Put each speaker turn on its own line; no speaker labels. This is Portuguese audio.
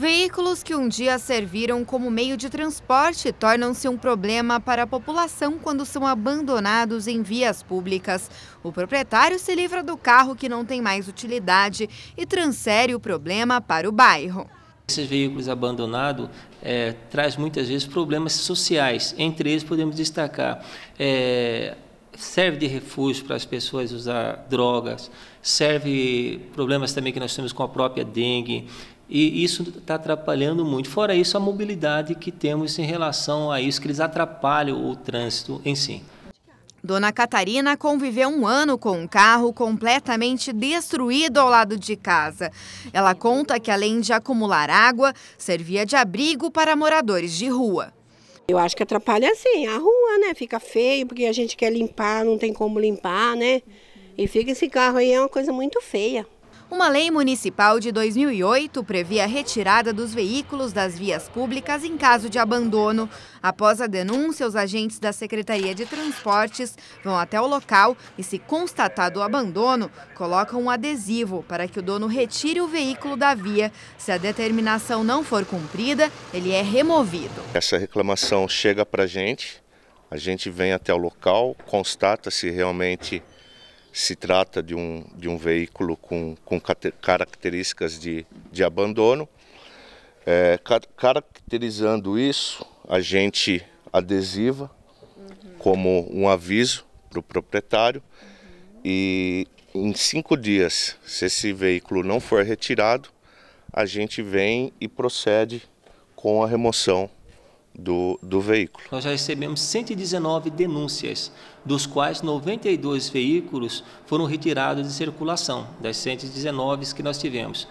Veículos que um dia serviram como meio de transporte tornam-se um problema para a população quando são abandonados em vias públicas. O proprietário se livra do carro que não tem mais utilidade e transfere o problema para o bairro.
Esses veículos abandonados é, traz muitas vezes problemas sociais. Entre eles podemos destacar é, serve de refúgio para as pessoas usar drogas, serve problemas também que nós temos com a própria dengue, e isso está atrapalhando muito. Fora isso, a mobilidade que temos em relação a isso, que eles atrapalham o trânsito em si.
Dona Catarina conviveu um ano com um carro completamente destruído ao lado de casa. Ela conta que, além de acumular água, servia de abrigo para moradores de rua. Eu acho que atrapalha assim, a rua, né? Fica feio, porque a gente quer limpar, não tem como limpar, né? E fica esse carro aí, é uma coisa muito feia. Uma lei municipal de 2008 previa a retirada dos veículos das vias públicas em caso de abandono. Após a denúncia, os agentes da Secretaria de Transportes vão até o local e, se constatado o abandono, colocam um adesivo para que o dono retire o veículo da via. Se a determinação não for cumprida, ele é removido.
Essa reclamação chega para a gente, a gente vem até o local, constata se realmente se trata de um, de um veículo com, com características de, de abandono. É, car caracterizando isso, a gente adesiva como um aviso para o proprietário e em cinco dias, se esse veículo não for retirado, a gente vem e procede com a remoção do, do veículo.
Nós já recebemos 119 denúncias, dos quais 92 veículos foram retirados de circulação, das 119 que nós tivemos.